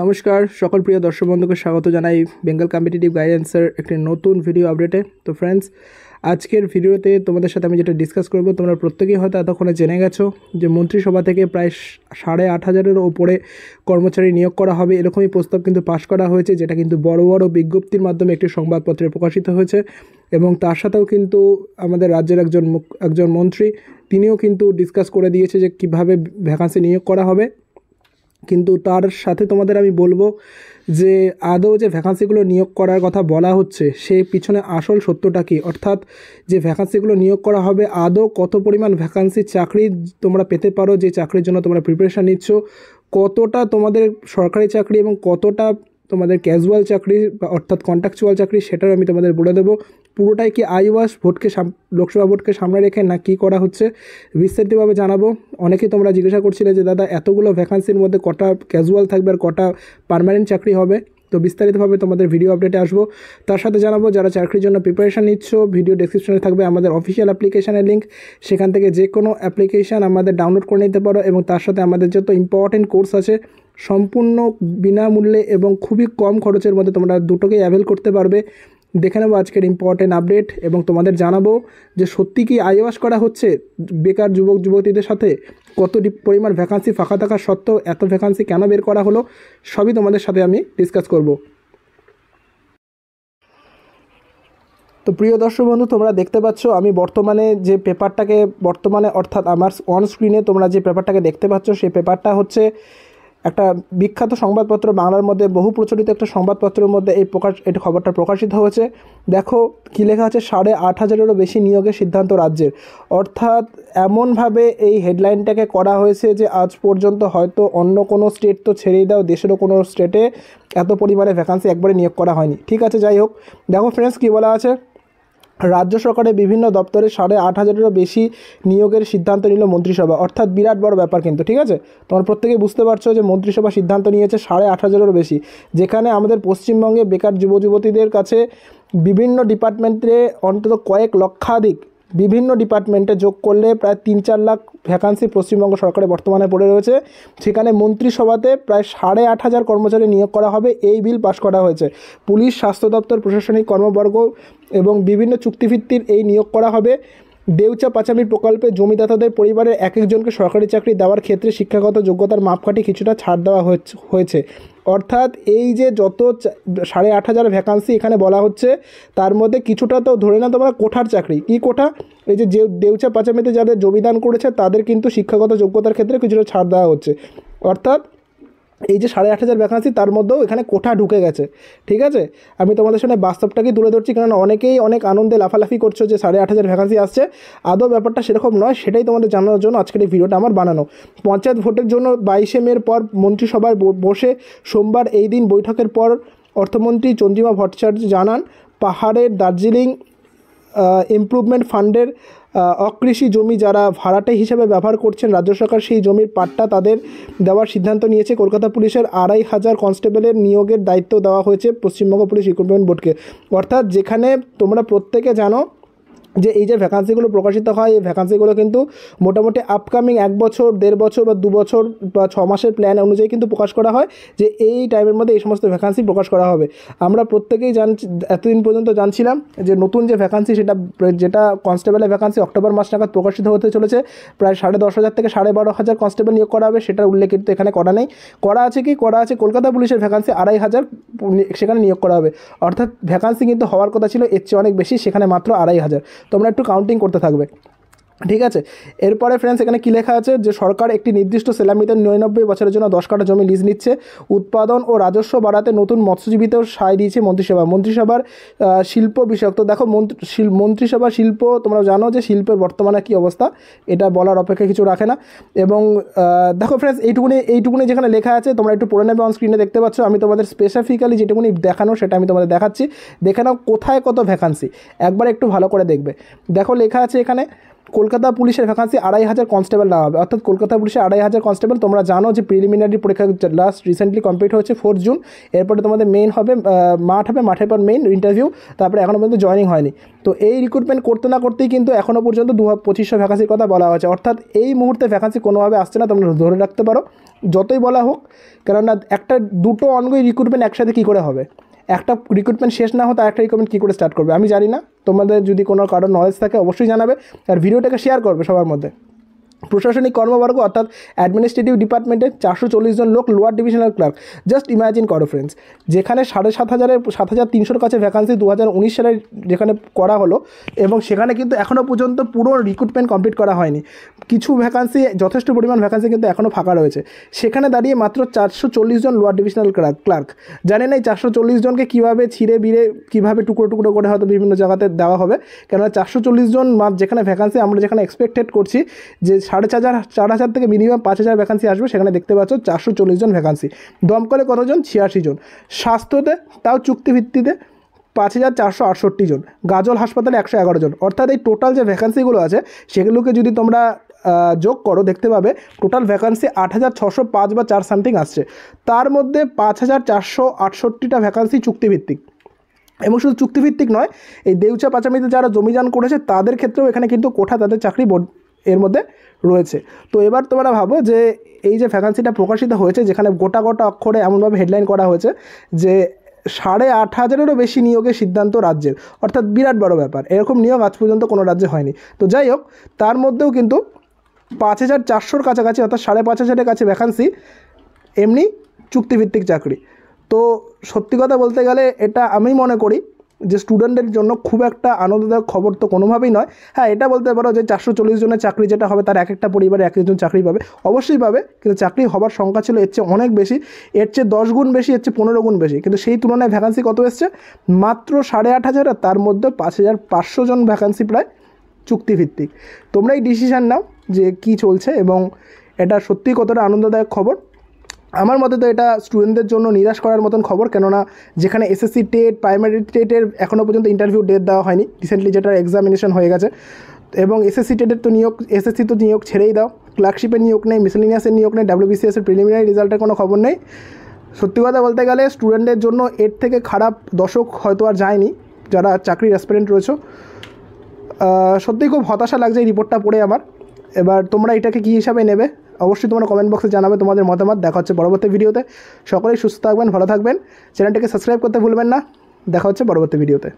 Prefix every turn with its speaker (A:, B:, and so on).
A: নমস্কার সকল প্রিয় দর্শক বন্ধুকে স্বাগত জানাই বেঙ্গল কম্পিটিটিভ গাইডেন্সের একটি নতুন ভিডিও আপডেটে তো ফ্রেন্ডস আজকের ভিডিওতে তোমাদের সাথে আমি যেটা ডিসকাস করব তোমরা প্রত্যেকেই হয়তো এতক্ষণে জেনে গেছো যে মন্ত্রিসভা থেকে প্রায় সাড়ে আট হাজারের ওপরে কর্মচারী নিয়োগ করা হবে এরকমই প্রস্তাব কিন্তু পাশ করা হয়েছে যেটা কিন্তু বড় বড় বিজ্ঞপ্তির মাধ্যমে একটি সংবাদপত্রে প্রকাশিত হয়েছে এবং তার সাথেও কিন্তু আমাদের রাজ্যের একজন একজন মন্ত্রী তিনিও কিন্তু ডিসকাস করে দিয়েছে যে কিভাবে ভ্যাকান্সি নিয়োগ করা হবে কিন্তু তার সাথে তোমাদের আমি বলবো যে আদৌ যে ভ্যাকান্সিগুলো নিয়োগ করার কথা বলা হচ্ছে সে পিছনে আসল সত্যটা কী অর্থাৎ যে ভ্যাকান্সিগুলো নিয়োগ করা হবে আদৌ কত পরিমাণ ভ্যাকান্সি চাকরি তোমরা পেতে পারো যে চাকরির জন্য তোমরা প্রিপারেশান নিচ্ছ কতটা তোমাদের সরকারি চাকরি এবং কতটা তোমাদের ক্যাজুয়াল চাকরি অর্থাৎ কন্ট্রাকচুয়াল চাকরি সেটাও আমি তোমাদের বলে দেবো পুরোটাই কি আইওয়াস ভোটকে সাম লোকসভা ভোটকে সামনে রেখে না কি করা হচ্ছে বিস্তারিতভাবে জানাবো অনেকে তোমরা জিজ্ঞাসা করছিলে যে দাদা এতগুলো ভ্যাকান্সির মধ্যে কটা ক্যাজুয়াল থাকবে আর কটা পারমানেন্ট চাকরি হবে তো বিস্তারিতভাবে তোমাদের ভিডিও আপডেটে আসবো তার সাথে জানাবো যারা চাকরির জন্য প্রিপারেশান নিচ্ছ ভিডিও ডিসক্রিপশনে থাকবে আমাদের অফিসিয়াল অ্যাপ্লিকেশানের লিঙ্ক সেখান থেকে যে কোনো অ্যাপ্লিকেশান আমাদের ডাউনলোড করে নিতে পারো এবং তার সাথে আমাদের যত ইম্পর্টেন্ট কোর্স আছে সম্পূর্ণ বিনামূল্যে এবং খুবই কম খরচের মধ্যে তোমরা দুটোকেই অ্যাভেল করতে পারবে দেখে নেবো আজকের ইম্পর্টেন্ট আপডেট এবং তোমাদের জানাবো যে সত্যি কি আইওয়াস করা হচ্ছে বেকার যুবক যুবতীদের সাথে কত পরিমাণ ভ্যাকান্সি ফাঁকা থাকা সত্ত্বেও এত ভ্যাকান্সি কেন বের করা হলো সবই তোমাদের সাথে আমি ডিসকাস করব তো প্রিয় দর্শক বন্ধু তোমরা দেখতে পাচ্ছ আমি বর্তমানে যে পেপারটাকে বর্তমানে অর্থাৎ আমার অন স্ক্রিনে তোমরা যে পেপারটাকে দেখতে পাচ্ছ সেই পেপারটা হচ্ছে একটা বিখ্যাত সংবাদপত্র বাংলার মধ্যে বহু প্রচলিত একটা সংবাদপত্রের মধ্যে এই প্রকাশ এটা খবরটা প্রকাশিত হয়েছে দেখো কী লেখা আছে সাড়ে আট হাজারেরও বেশি নিয়োগের সিদ্ধান্ত রাজ্যের অর্থাৎ এমনভাবে এই হেডলাইনটাকে করা হয়েছে যে আজ পর্যন্ত হয়তো অন্য কোনো স্টেট তো ছেড়েই দাও দেশেরও কোনো স্টেটে এত পরিমাণে ভ্যাকান্সি একবারে নিয়োগ করা হয়নি ঠিক আছে যাই হোক দেখো ফ্রেন্ডস কী বলা আছে রাজ্য সরকারের বিভিন্ন দপ্তরে সাড়ে আট হাজারেরও বেশি নিয়োগের সিদ্ধান্ত নিল মন্ত্রিসভা অর্থাৎ বিরাট বড় ব্যাপার কিন্তু ঠিক আছে তোমরা প্রত্যেকেই বুঝতে পারছো যে মন্ত্রিসভা সিদ্ধান্ত নিয়েছে সাড়ে আট হাজারেরও বেশি যেখানে আমাদের পশ্চিমবঙ্গে বেকার যুব যুবতীদের কাছে বিভিন্ন ডিপার্টমেন্টে অন্তত কয়েক লক্ষাধিক বিভিন্ন ডিপার্টমেন্টে যোগ করলে প্রায় তিন চার লাখ ভ্যাকান্সি পশ্চিমবঙ্গ সরকারে বর্তমানে পড়ে রয়েছে সেখানে মন্ত্রিসভাতে প্রায় সাড়ে আট হাজার কর্মচারী নিয়োগ করা হবে এই বিল পাশ করা হয়েছে পুলিশ স্বাস্থ্য দপ্তর প্রশাসনিক কর্মবর্গ এবং বিভিন্ন চুক্তিভিত্তির এই নিয়োগ করা হবে দেউচা পাচামি প্রকল্পে জমিদাতাদের পরিবারের এক একজনকে সরকারি চাকরি দেওয়ার ক্ষেত্রে শিক্ষাগত যোগ্যতার মাপকাঠি কিছুটা ছাড় দেওয়া হয়েছে অর্থাৎ এই যে যত সাড়ে আট হাজার ভ্যাকান্সি এখানে বলা হচ্ছে তার মধ্যে কিছুটা তো ধরে না তোমরা কোঠার চাকরি কি কোঠা এই যে দেউচা পাচামিতে যাদের জমিদান করেছে তাদের কিন্তু শিক্ষাগত যোগ্যতার ক্ষেত্রে কিছুটা ছাড় দেওয়া হচ্ছে অর্থাৎ এই যে সাড়ে আট হাজার ভ্যাকান্সি তার মধ্যেও এখানে কোঠা ঢুকে গেছে ঠিক আছে আমি তোমাদের সামনে বাস্তবটাকে তুলে ধরছি কারণ অনেকেই অনেক আনন্দে লাফালাফি করছো যে সাড়ে আট হাজার ভ্যাকান্সি আসছে আদৌ ব্যাপারটা সেরকম নয় সেটাই তোমাদের জানানোর জন্য আজকের এই ভিডিওটা আমার বানানো পঞ্চায়েত ভোটের জন্য বাইশে মের পর মন্ত্রিসভায় বসে সোমবার এই দিন বৈঠকের পর অর্থমন্ত্রী চন্দ্রিমা ভট্টাচার্য জানান পাহাড়ের দার্জিলিং ইমপ্রুভমেন্ট ফান্ডের অকৃষি জমি যারা ভাড়াটে হিসেবে ব্যবহার করছেন রাজ্য সরকার সেই জমির পাট্টা তাদের দেওয়ার সিদ্ধান্ত নিয়েছে কলকাতা পুলিশের আড়াই হাজার কনস্টেবলের নিয়োগের দায়িত্ব দেওয়া হয়েছে পশ্চিমবঙ্গ পুলিশ রিক্রুটমেন্ট বোর্ডকে অর্থাৎ যেখানে তোমরা প্রত্যেকে জানো যে এই যে ভ্যাকান্সিগুলো প্রকাশিত হয় এই ভ্যাকান্সিগুলো কিন্তু মোটামুটি আপকামিং এক বছর দেড় বছর বা দু বছর বা ছ মাসের প্ল্যান অনুযায়ী কিন্তু প্রকাশ করা হয় যে এই টাইমের মধ্যে এই সমস্ত ভ্যাকান্সি প্রকাশ করা হবে আমরা প্রত্যেকেই জান এতদিন পর্যন্ত জানছিলাম যে নতুন যে ভ্যাকান্সি সেটা যেটা কনস্টেবলের ভ্যাকান্সি অক্টোবর মাস নাগাদ প্রকাশিত হতে চলেছে প্রায় সাড়ে দশ হাজার থেকে সাড়ে বারো হাজার কনস্টেবল নিয়োগ করা হবে সেটার উল্লেখ কিন্তু এখানে করা নেই করা আছে কি করা আছে কলকাতা পুলিশের ভ্যাকান্সি আড়াই হাজার সেখানে নিয়োগ করা হবে অর্থাৎ ভ্যাকান্সি কিন্তু হওয়ার কথা ছিল এর চেয়ে অনেক বেশি সেখানে মাত্র আড়াই হাজার তোমরা একটু কাউন্টিং করতে থাকবে ঠিক আছে এরপরে ফ্রেন্ডস এখানে কী লেখা আছে যে সরকার একটি নির্দিষ্ট সেলামিতে নিরানব্বই বছরের জন্য দশ কাঠা জমি লিজ নিচ্ছে উৎপাদন ও রাজস্ব বাড়াতে নতুন মৎস্যজীবীতেও সায় দিয়েছে মন্ত্রিসভা মন্ত্রিসভার শিল্প বিষয়ক তো দেখো মন্ত্রিসভা শিল্প তোমরা জানো যে শিল্পের বর্তমানে কী অবস্থা এটা বলার অপেক্ষা কিছু রাখে না এবং দেখো ফ্রেন্ডস এইটুকুনি এইটুকুনি যেখানে লেখা আছে তোমরা একটু পড়ে নেবে অন স্ক্রিনে দেখতে পাচ্ছ আমি তোমাদের স্পেসিফিক্যালি যেটুকুনি দেখানো সেটা আমি তোমাদের দেখাচ্ছি দেখে নাও কোথায় কত ভ্যাকান্সি একবার একটু ভালো করে দেখবে দেখো লেখা আছে এখানে কলকাতা পুলিশের ভ্যাকান্সি আড়াই হাজার কনস্টেবল নেওয়া হবে অর্থাৎ কলকাতা পুলিশের আড়াই হাজার কনস্টেবল তোমরা জানো যে প্রিলিমিনারি পরীক্ষা লাস্ট রিসেন্টলি কমপ্লিট হয়েছে ফোর্থ জুন এরপরে তোমাদের মেন হবে মাঠ হবে মাঠের পর মেন ইন্টারভিউ তারপরে এখনও পর্যন্ত জয়নিং হয়নি তো এই রিক্রুটমেন্ট করতে না করতেই কিন্তু এখনও পর্যন্ত দু পঁচিশশো ভ্যাকান্সির কথা বলা হয়েছে অর্থাৎ এই মুহূর্তে ভ্যাকান্সি কোনোভাবে আসছে না তোমরা ধরে রাখতে পারো যতই বলা হোক কেননা একটা দুটো অনগোয়িং রিক্রুটমেন্ট একসাথে কী করে হবে একটা রিক্রুটমেন্ট শেষ না হতো আরেকটা রিক্রুটমেন্ট কী করে স্টার্ট করবে আমি জানি না তোমাদের যদি কোনো কারোর নলেজ থাকে অবশ্যই জানাবে আর ভিডিওটাকে শেয়ার করবে সবার মধ্যে প্রশাসনিক কর্মবর্গ অর্থাৎ অ্যাডমিনিস্ট্রেটিভ ডিপার্টমেন্টে চারশো জন লোক lower divisional clerk just imagine করো ফ্রেন্ডস যেখানে সাড়ে সাত হাজারের সাত হাজার তিনশোর কাছে ভ্যাকান্সি দু হাজার উনিশ সালে যেখানে করা হলো এবং সেখানে কিন্তু এখনও পর্যন্ত পুরো রিক্রুটমেন্ট কমপ্লিট করা হয়নি কিছু ভ্যাকান্সি যথেষ্ট পরিমাণ ভ্যাকান্সি কিন্তু এখনও ফাঁকা রয়েছে সেখানে দাঁড়িয়ে মাত্র চারশো জন লোয়ার ডিভিশনাল ক্লার্ক জানেন এই চারশো জনকে কীভাবে ছিঁড়ে বিড়ে কীভাবে টুকরো টুকরো করে হয়তো বিভিন্ন জায়গাতে দেওয়া হবে কেননা চারশো চল্লিশ জন যেখানে ভ্যাকান্সি আমরা যেখানে এক্সপেক্টেড করছি যে সাড়ে চার চার হাজার থেকে মিনিমাম পাঁচ হাজার ভ্যাকান্সি আসবে সেখানে দেখতে পাচ্ছ চারশো চল্লিশ জন ভ্যাকান্সি দমকলে কতজন ছিয়াশি জন স্বাস্থ্যতে তাও চুক্তিভিত্তিতে পাঁচ হাজার চারশো আটষট্টি জন গাজল হাসপাতালে একশো এগারো জন অর্থাৎ এই টোটাল যে ভ্যাকান্সিগুলো আছে সেগুলোকে যদি তোমরা যোগ করো দেখতে পাবে টোটাল ভ্যাকান্সি আট হাজার ছশো পাঁচ বা চার সামথিং আসছে তার মধ্যে পাঁচ হাজার চারশো আটষট্টিটা ভ্যাকান্সি চুক্তিভিত্তিক এবং শুধু চুক্তিভিত্তিক নয় এই দেউচা পাচামিতে যারা জমিজান করেছে তাদের ক্ষেত্রেও এখানে কিন্তু কোঠা তাদের চাকরি এর মধ্যে রয়েছে তো এবার তোমরা ভাবো যে এই যে ভ্যাকান্সিটা প্রকাশিত হয়েছে যেখানে গোটা গোটা অক্ষরে এমনভাবে হেডলাইন করা হয়েছে যে সাড়ে আট হাজারেরও বেশি নিয়োগের সিদ্ধান্ত রাজ্যের অর্থাৎ বিরাট বড় ব্যাপার এরকম নিয়োগ আজ পর্যন্ত কোনো রাজ্যে হয়নি তো যাই হোক তার মধ্যেও কিন্তু পাঁচ হাজার চারশোর কাছাকাছি অর্থাৎ সাড়ে পাঁচ হাজারের কাছে ভ্যাকান্সি এমনি চুক্তিভিত্তিক চাকরি তো সত্যি কথা বলতে গেলে এটা আমি মনে করি যে স্টুডেন্টদের জন্য খুব একটা আনন্দদায়ক খবর তো কোনোভাবেই নয় হ্যাঁ এটা বলতে পারো যে চারশো চল্লিশ জনের চাকরি যেটা হবে তার এক একটা পরিবারে এক একজন চাকরি পাবে অবশ্যই পাবে কিন্তু চাকরি হবার সংখ্যা ছিল এর চেয়ে অনেক বেশি এর চেয়ে দশ গুণ বেশি এর চেয়ে পনেরো গুণ বেশি কিন্তু সেই তুলনায় ভ্যাকান্সি কত এসছে মাত্র সাড়ে আট হাজার আর তার মধ্যে পাঁচ হাজার পাঁচশো জন ভ্যাকান্সি প্রায় চুক্তিভিত্তিক তোমরা এই ডিসিশান নাও যে কি চলছে এবং এটা সত্যি কতটা আনন্দদায়ক খবর আমার মতে তো এটা স্টুডেন্টদের জন্য নিরাশ করার মতন খবর কেননা যেখানে এসএসসি টেট প্রাইমারি টেটের এখনও পর্যন্ত ইন্টারভিউ ডেট দেওয়া হয়নি রিসেন্টলি যেটার এক্সামিনেশন হয়ে গেছে এবং এসএসসি টেটের তো নিয়োগ এসএসসি তো নিয়োগ ছেড়েই দাও ক্লার্কশিপের নিয়োগ নেই মিসেলিনিয়াসের নিয়োগ নেই ডাব্লিউবিসিএসের প্রিলিমিনারি রেজাল্টের কোনো খবর নেই সত্যি কথা বলতে গেলে স্টুডেন্টদের জন্য এর থেকে খারাপ দশক হয়তো আর যায়নি যারা চাকরির অ্যাসপিরেন্ট রয়েছ সত্যিই খুব হতাশা লাগছে এই রিপোর্টটা পড়ে আমার এবার তোমরা এটাকে কী হিসাবে নেবে অবশ্যই তোমরা কমেন্ট বক্সে জানাবে তোমাদের মতামত দেখা হচ্ছে পরবর্তী ভিডিওতে সকলেই সুস্থ থাকবেন ভালো থাকবেন চ্যানেলটিকে সাবস্ক্রাইব করতে ভুলবেন না দেখা হচ্ছে পরবর্তী ভিডিওতে